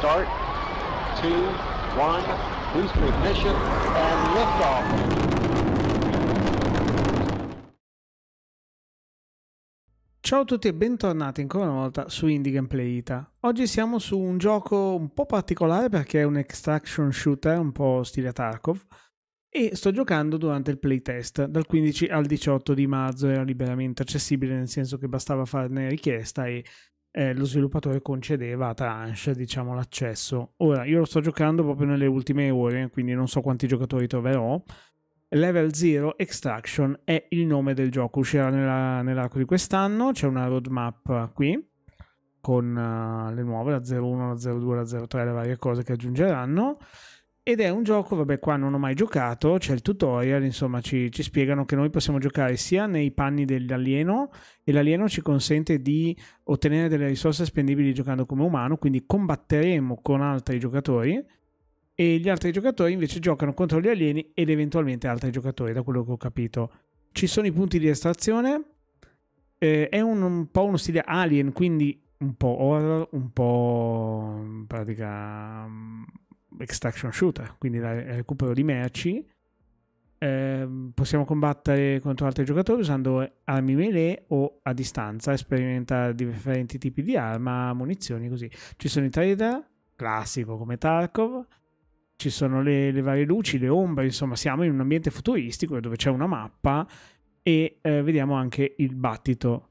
start, two, one, boost ignition, and liftoff. Ciao a tutti e bentornati ancora una volta su Indie Gameplay Ita. Oggi siamo su un gioco un po' particolare perché è un extraction shooter, un po' stile Tarkov, e sto giocando durante il playtest dal 15 al 18 di marzo era liberamente accessibile nel senso che bastava farne richiesta e eh, lo sviluppatore concedeva a tranche diciamo, l'accesso. Ora, io lo sto giocando proprio nelle ultime ore, quindi non so quanti giocatori troverò. Level Zero Extraction è il nome del gioco, uscirà nella, nell'arco di quest'anno, c'è una roadmap qui con uh, le nuove, la 01, la 02, la 03, le varie cose che aggiungeranno. Ed è un gioco, vabbè qua non ho mai giocato, c'è il tutorial, insomma ci, ci spiegano che noi possiamo giocare sia nei panni dell'alieno e l'alieno ci consente di ottenere delle risorse spendibili giocando come umano, quindi combatteremo con altri giocatori e gli altri giocatori invece giocano contro gli alieni ed eventualmente altri giocatori, da quello che ho capito. Ci sono i punti di estrazione, eh, è un, un, po' uno stile alien, quindi un po' horror, un po' in pratica extraction shooter, quindi il recupero di merci. Eh, possiamo combattere contro altri giocatori usando armi melee o a distanza, sperimenta differenti tipi di arma, munizioni, così. Ci sono i trader, classico come Tarkov, ci sono le, le varie luci, le ombre, insomma siamo in un ambiente futuristico dove c'è una mappa e eh, vediamo anche il battito,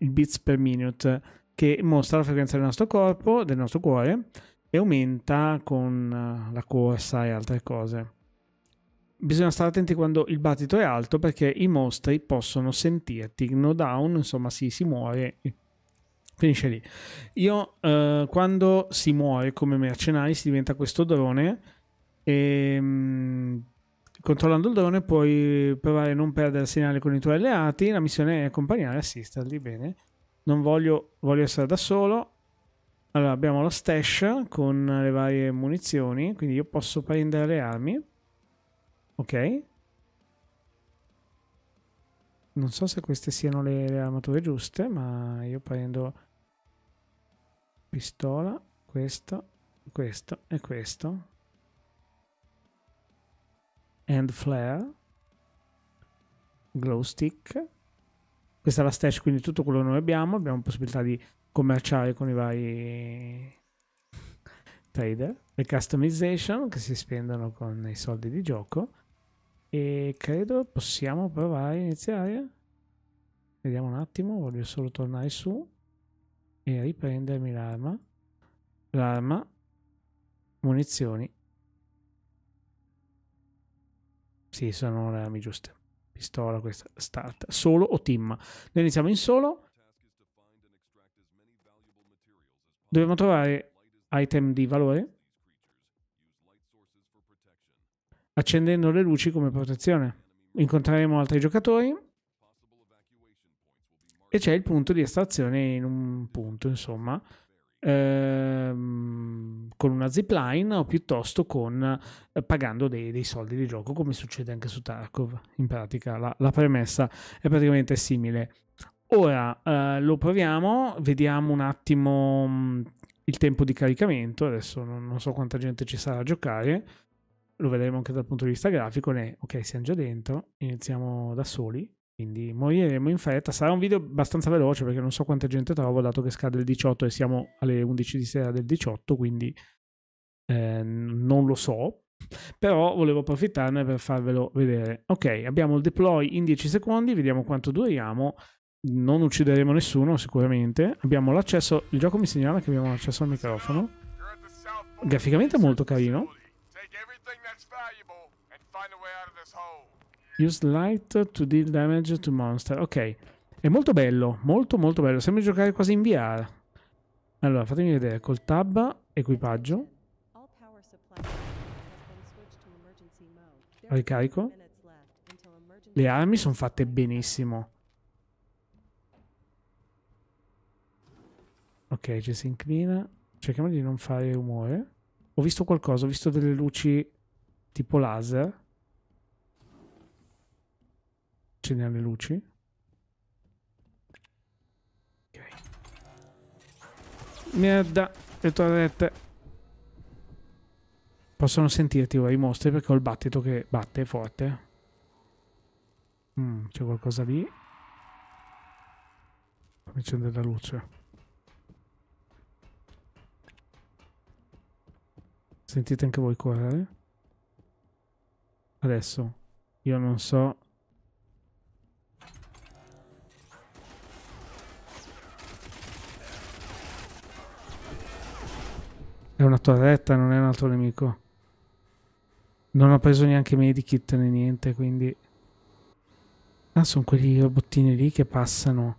il bits per minute, che mostra la frequenza del nostro corpo, del nostro cuore, e aumenta con eh, la corsa e altre cose. Bisogna stare attenti quando il battito è alto perché i mostri possono sentirti, no down, insomma si, si muore, finisce lì. Io eh, quando si muore come mercenari si diventa questo drone e ehm, controllando il drone puoi provare a non perdere il segnale con i tuoi alleati, la missione è accompagnare e assisterli, bene. Non voglio, voglio essere da solo, allora, abbiamo la stash con le varie munizioni, quindi io posso prendere le armi. Ok. Non so se queste siano le, le armature giuste, ma io prendo pistola, questo, questo e questo. Hand flare, glow stick, questa è la stash, quindi tutto quello che noi abbiamo, abbiamo possibilità di commerciare con i vari trader, le customization che si spendono con i soldi di gioco e credo possiamo provare a iniziare. Vediamo un attimo, voglio solo tornare su e riprendermi l'arma, l'arma, munizioni. Sì, sono le armi giuste. Pistola questa, start, solo o team. Noi iniziamo in solo. Dobbiamo trovare item di valore accendendo le luci come protezione. Incontreremo altri giocatori e c'è il punto di estrazione in un punto, insomma, ehm, con una zipline o piuttosto con eh, pagando dei, dei, soldi di gioco come succede anche su Tarkov in pratica la, la premessa è praticamente simile ora eh, lo proviamo vediamo un attimo mh, mm, il tempo di caricamento adesso non, non so quanta gente ci sarà a giocare lo vedremo anche dal punto di vista grafico. Ne, ok, siamo già dentro, iniziamo da soli. Quindi moriremo in fretta. Sarà un video abbastanza veloce perché non so quanta gente trovo, dato che scade il 18 e siamo alle 11 di sera del 18, quindi eh, non lo so. Però volevo approfittarne per farvelo vedere. Ok, abbiamo il deploy in 10 secondi, vediamo quanto duriamo. Non uccideremo nessuno sicuramente. Abbiamo l'accesso, il gioco mi segnala che abbiamo l'accesso al microfono. Graficamente è molto carino. Take everything that's valuable and find a way out of this hole. Use light to deal damage to monster. Ok. È molto bello, molto molto bello. Sembra giocare quasi in VR. Allora, fatemi vedere. Col tab, equipaggio. Ricarico. Le armi sono fatte benissimo. Ok, ci si inclina. Cerchiamo di non fare rumore. Ho visto qualcosa, ho visto delle luci tipo laser. segnare le luci. Ok. Merda, le torrette. Possono sentirti ora i mostri perché ho il battito che batte forte. Mm, c'è qualcosa lì. Fammi accendere la luce. Sentite anche voi correre. Adesso io non so È una tua retta, non è un altro nemico. Non ho preso neanche medikit né niente, quindi... Ah, sono quegli robottini lì che passano.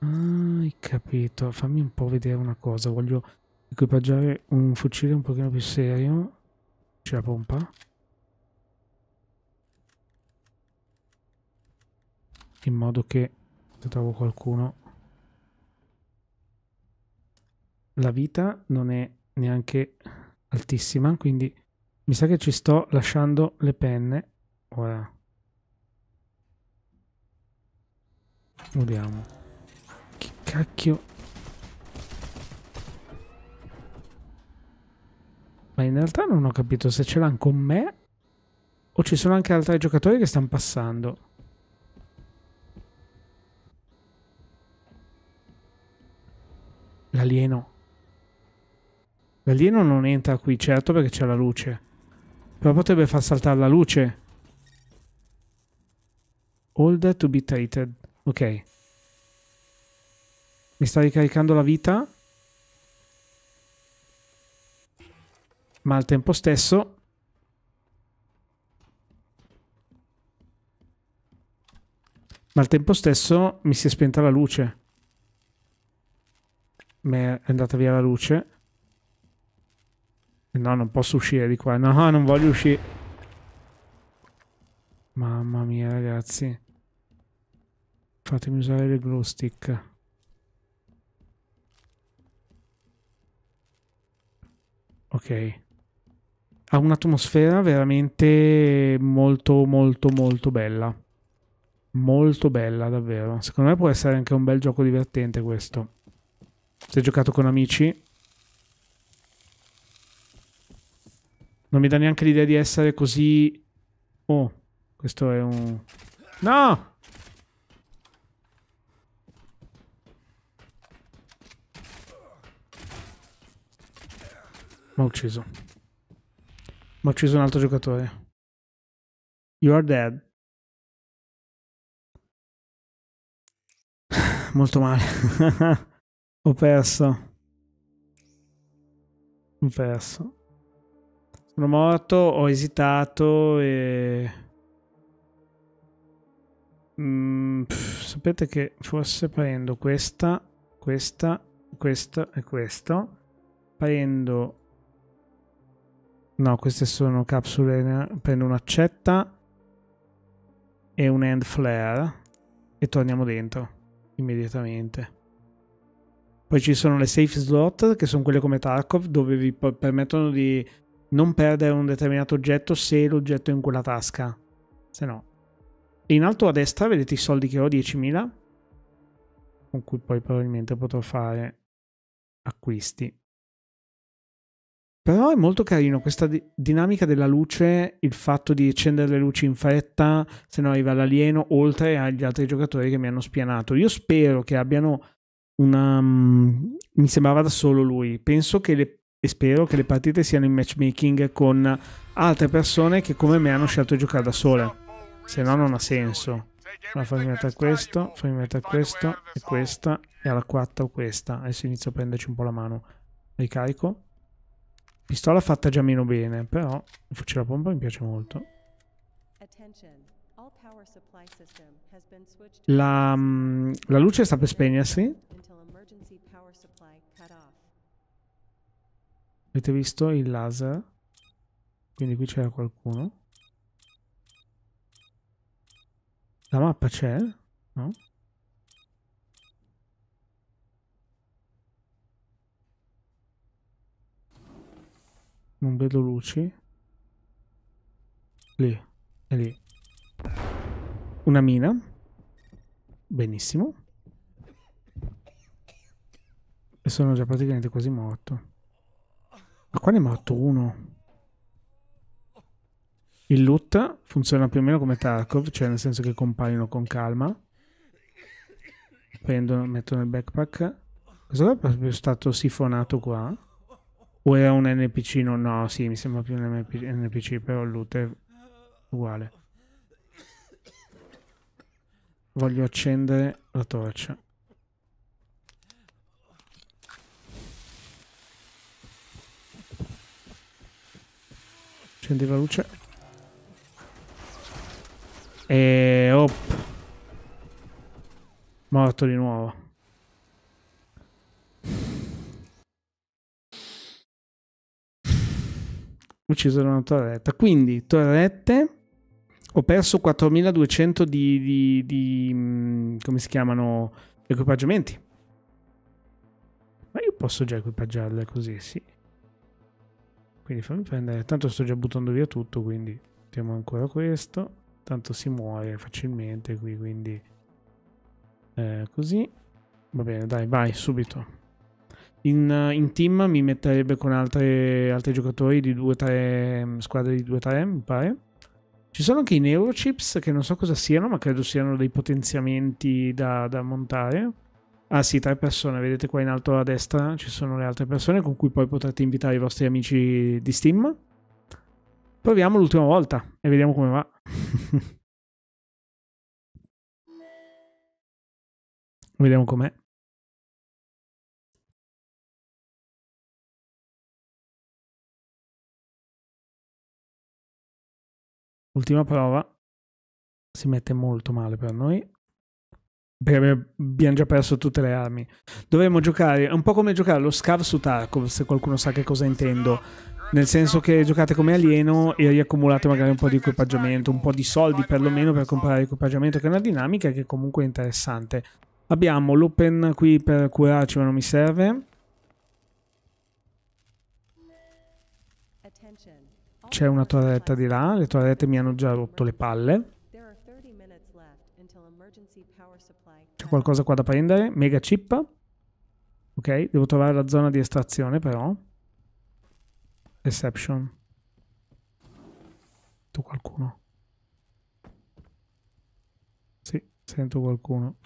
Ah, hai capito. Fammi un po' vedere una cosa. Voglio equipaggiare un fucile un pochino più serio. C'è la pompa. In modo che se trovo qualcuno... La vita non è neanche altissima, quindi mi sa che ci sto lasciando le penne. Ora. Vediamo. Che cacchio. Ma in realtà non ho capito se ce l'hanno con me o ci sono anche altri giocatori che stanno passando. L'alieno. L'alieno non entra qui, certo, perché c'è la luce. Però potrebbe far saltare la luce. Older to be treated. Ok. Mi sta ricaricando la vita. Ma al tempo stesso... Ma al tempo stesso mi si è spenta la luce. Mi è andata via la luce. No, non posso uscire di qua. No, non voglio uscire. Mamma mia, ragazzi. Fatemi usare le glow stick. Ok. Ha un'atmosfera veramente molto, molto, molto bella. Molto bella, davvero. Secondo me può essere anche un bel gioco divertente questo. Se giocato con amici Non mi dà neanche l'idea di essere così... Oh, questo è un... No! Ma ho ucciso. Ma ho ucciso un altro giocatore. You are dead. Molto male. ho perso. Ho perso. Sono morto, ho esitato e... Mm, pff, sapete che forse prendo questa, questa, questa e questo. Prendo... No, queste sono capsule. Prendo un'accetta e un hand flare e torniamo dentro immediatamente. Poi ci sono le safe slot che sono quelle come Tarkov dove vi permettono di non perdere un determinato oggetto se l'oggetto è in quella tasca. Se no. E in alto a destra vedete i soldi che ho, 10.000, con cui poi probabilmente potrò fare acquisti. Però è molto carino questa di- dinamica della luce, il fatto di accendere le luci in fretta, se no arriva l'alieno, oltre agli altri giocatori che mi hanno spianato. Io spero che abbiano una... Mm, mi sembrava da solo lui. Penso che le e spero che le partite siano in matchmaking con altre persone che come me hanno scelto di giocare da sole. Se no non ha senso. Allora fammi mettere questo, fammi mettere questo e questa e alla quarta o questa. Adesso inizio a prenderci un po' la mano. Ricarico. Pistola fatta già meno bene, però il fucile a pompa mi piace molto. La, mm, la luce sta per spegnersi Avete visto il laser? Quindi qui c'era qualcuno. La mappa c'è? No? Non vedo luci. Lì, è lì. Una mina. Benissimo. E sono già praticamente quasi morto. Ma qua ne è morto uno. Il loot funziona più o meno come Tarkov, cioè nel senso che compaiono con calma. Prendono, mettono il backpack. Questo è proprio stato sifonato qua. O era un NPC? No, no, sì, mi sembra più un NPC, però il loot è uguale. Voglio accendere la torcia. Scendi la luce. E... Op. Morto di nuovo. Ucciso da una torretta. Quindi, torrette... Ho perso 4200 di, di, di... Mm, come si chiamano? Equipaggiamenti. Ma io posso già equipaggiarle così, sì. Quindi fammi prendere, tanto sto già buttando via tutto, quindi mettiamo ancora questo. Tanto si muore facilmente qui, quindi eh, così. Va bene, dai, vai, subito. In, in, team mi metterebbe con altre, altri giocatori di 2-3 mm, squadre di 2-3 mi pare ci sono anche i neurochips che non so cosa siano ma credo siano dei potenziamenti da, da montare Ah sì, tre persone, vedete qua in alto a destra ci sono le altre persone con cui poi potrete invitare i vostri amici di Steam. Proviamo l'ultima volta e vediamo come va. vediamo com'è. Ultima prova. Si mette molto male per noi perché abbiamo già perso tutte le armi. Dovremmo giocare, è un po' come giocare lo scav su Tarkov, se qualcuno sa che cosa intendo. Nel senso che giocate come alieno e riaccumulate magari un po' di equipaggiamento, un po' di soldi perlomeno per comprare equipaggiamento, che è una dinamica che comunque è interessante. Abbiamo l'open qui per curarci, ma non mi serve. C'è una torretta di là, le torrette mi hanno già rotto le palle. anche qualcosa qua da prendere. Mega chip. Ok, devo trovare la zona di estrazione però. Exception. Sento qualcuno. Sì, sento qualcuno.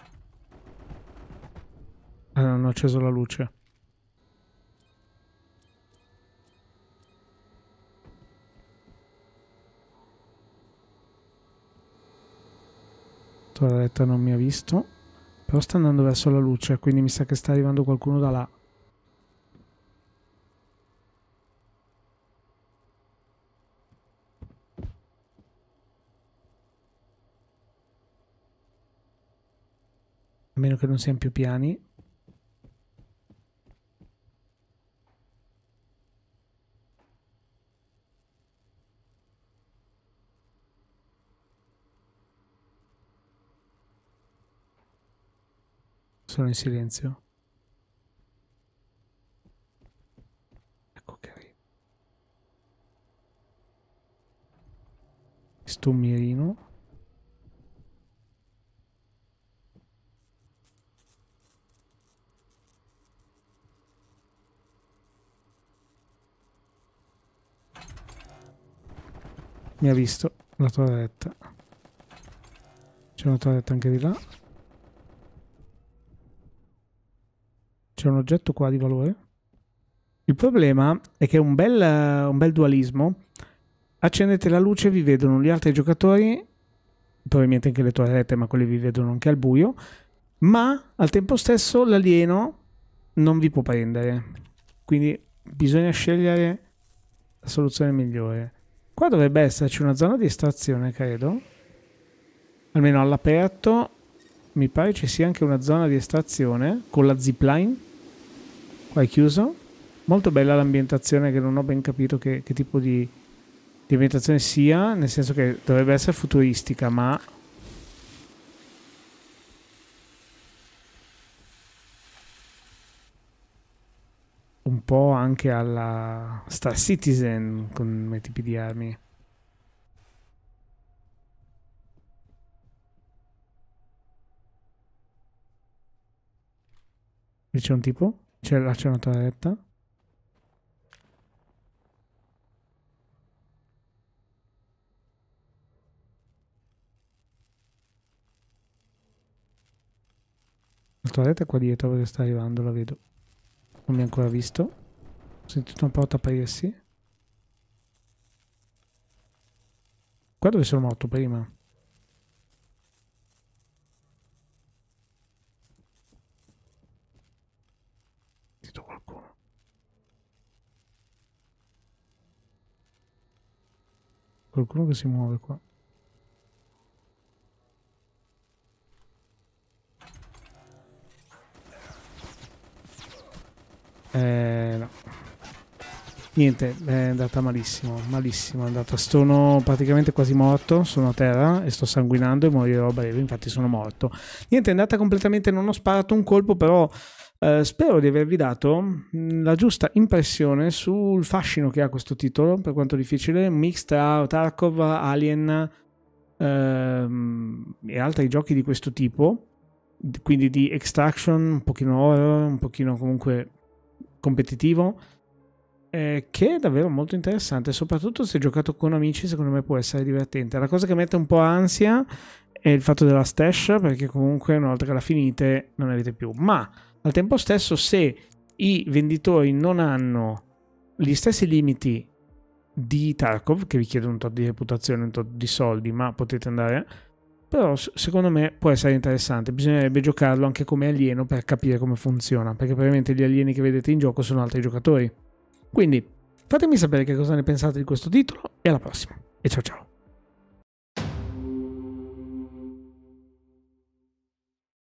Ah, hanno acceso la luce. La letta non mi ha visto. Però sta andando verso la luce, quindi mi sa che sta arrivando qualcuno da là. A meno che non siano più piani. Sono in silenzio. Ecco che arriva. Sto mirino. Mi ha visto la toilette. C'è una toilette anche di là. C'è un oggetto qua di valore. Il problema è che è un bel, un bel dualismo. Accendete la luce, vi vedono gli altri giocatori, probabilmente anche le torrette, ma quelli vi vedono anche al buio. Ma al tempo stesso l'alieno non vi può prendere. Quindi bisogna scegliere la soluzione migliore. Qua dovrebbe esserci una zona di estrazione, credo. Almeno all'aperto mi pare ci sia anche una zona di estrazione con la zipline. Qua è chiuso. Molto bella l'ambientazione che non ho ben capito che, che tipo di, di ambientazione sia, nel senso che dovrebbe essere futuristica, ma... Un po' anche alla Star Citizen come tipi di armi. c'è un tipo? C'è la c'è una toeletta. La toeletta è qua dietro che sta arrivando, la vedo. Non mi ha ancora visto. Ho sentito una porta aprirsi. Qua dove sono morto prima? qualcuno che si muove qua. Eh, no. Niente, è andata malissimo, malissimo è andata. Sono praticamente quasi morto, sono a terra e sto sanguinando e morirò a breve, infatti sono morto. Niente, è andata completamente, non ho sparato un colpo, però eh, spero di avervi dato mm, la giusta impressione sul fascino che ha questo titolo, per quanto difficile, un mix tra Tarkov, Alien uh, e altri giochi di questo tipo, quindi di extraction, un pochino horror, un pochino comunque competitivo, eh, che è davvero molto interessante, soprattutto se giocato con amici, secondo me può essere divertente. La cosa che mette un po' ansia e il fatto della stash perché comunque una volta che la finite non ne avete più ma al tempo stesso se i venditori non hanno gli stessi limiti di Tarkov che vi chiede un tot di reputazione un tot di soldi ma potete andare però secondo me può essere interessante bisognerebbe giocarlo anche come alieno per capire come funziona perché probabilmente gli alieni che vedete in gioco sono altri giocatori quindi fatemi sapere che cosa ne pensate di questo titolo e alla prossima e ciao ciao